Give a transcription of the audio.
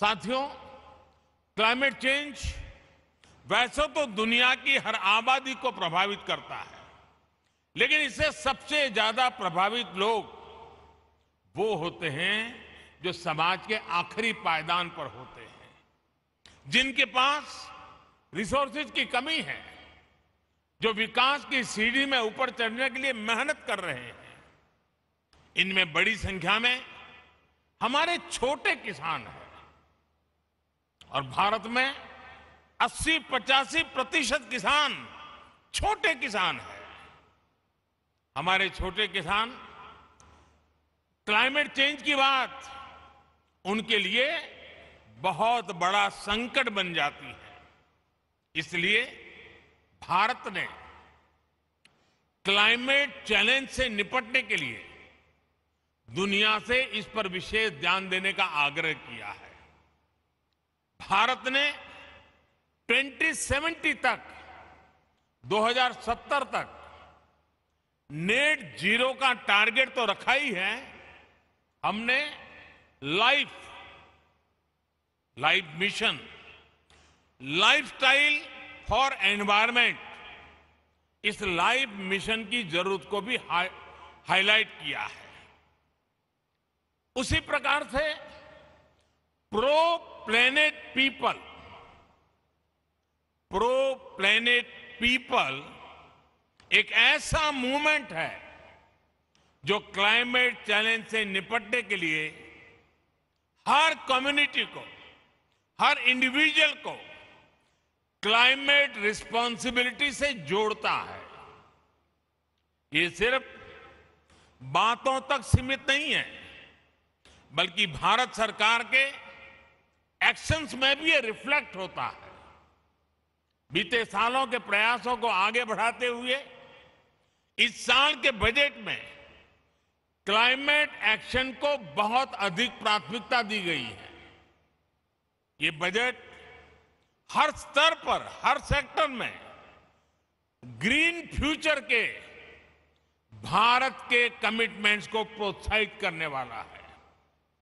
साथियों climate change वैसे तो दुनिया की हर आबादी को प्रभावित करता है लेकिन इसे सबसे ज्यादा प्रभावित लोग वो होते हैं जो समाज के आखिरी पायदान पर होते हैं जिनके पास रिसोर्सेज की कमी है जो विकास की सीढ़ी में ऊपर चढ़ने के लिए मेहनत कर रहे हैं इनमें बड़ी संख्या में हमारे छोटे किसान हैं और भारत में 80 पचासी प्रतिशत किसान छोटे किसान हैं हमारे छोटे किसान क्लाइमेट चेंज की बात उनके लिए बहुत बड़ा संकट बन जाती है इसलिए भारत ने क्लाइमेट चैलेंज से निपटने के लिए दुनिया से इस पर विशेष ध्यान देने का आग्रह किया है भारत ने 2070 तक 2070 तक नेट जीरो का टारगेट तो रखा ही है हमने life life mission lifestyle for environment इस लाइफ मिशन की जरूरत को भी हाईलाइट किया है उसी प्रकार से pro planet people pro planet people एक ऐसा मूवमेंट है जो क्लाइमेट चैलेंज से निपटने के लिए हर कम्युनिटी को हर इंडिविजुअल को क्लाइमेट रिस्पॉन्सिबिलिटी से जोड़ता है ये सिर्फ बातों तक सीमित नहीं है बल्कि भारत सरकार के एक्शंस में भी ये रिफ्लेक्ट होता है बीते सालों के प्रयासों को आगे बढ़ाते हुए इस साल के बजट में क्लाइमेट एक्शन को बहुत अधिक प्राथमिकता दी गई है ये बजट हर स्तर पर हर सेक्टर में ग्रीन फ्यूचर के भारत के कमिटमेंट्स को प्रोत्साहित करने वाला है